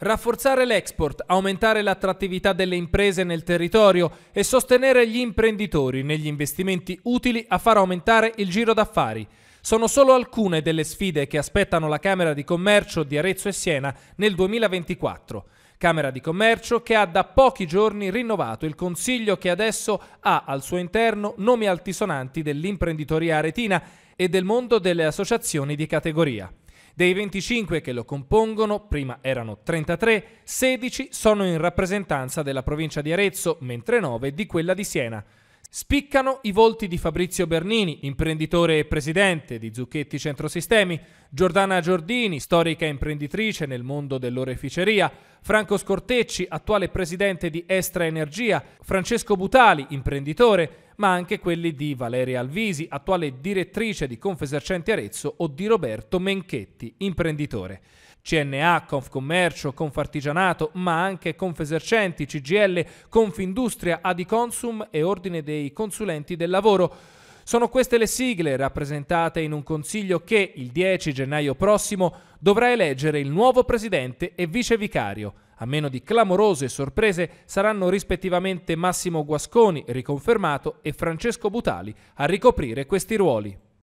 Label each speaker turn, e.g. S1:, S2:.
S1: Rafforzare l'export, aumentare l'attrattività delle imprese nel territorio e sostenere gli imprenditori negli investimenti utili a far aumentare il giro d'affari. Sono solo alcune delle sfide che aspettano la Camera di Commercio di Arezzo e Siena nel 2024. Camera di Commercio che ha da pochi giorni rinnovato il consiglio che adesso ha al suo interno nomi altisonanti dell'imprenditoria aretina e del mondo delle associazioni di categoria. Dei 25 che lo compongono, prima erano 33, 16 sono in rappresentanza della provincia di Arezzo, mentre 9 di quella di Siena. Spiccano i volti di Fabrizio Bernini, imprenditore e presidente di Zucchetti Centrosistemi, Giordana Giordini, storica imprenditrice nel mondo dell'oreficeria, Franco Scortecci, attuale presidente di Estra Energia, Francesco Butali, imprenditore, ma anche quelli di Valeria Alvisi, attuale direttrice di Confesercenti Arezzo, o di Roberto Menchetti, imprenditore. CNA, Confcommercio, Confartigianato, ma anche Confesercenti, CGL, Confindustria, Adiconsum e Ordine dei Consulenti del Lavoro. Sono queste le sigle rappresentate in un consiglio che il 10 gennaio prossimo dovrà eleggere il nuovo presidente e vicevicario. A meno di clamorose sorprese saranno rispettivamente Massimo Guasconi, riconfermato, e Francesco Butali a ricoprire questi ruoli.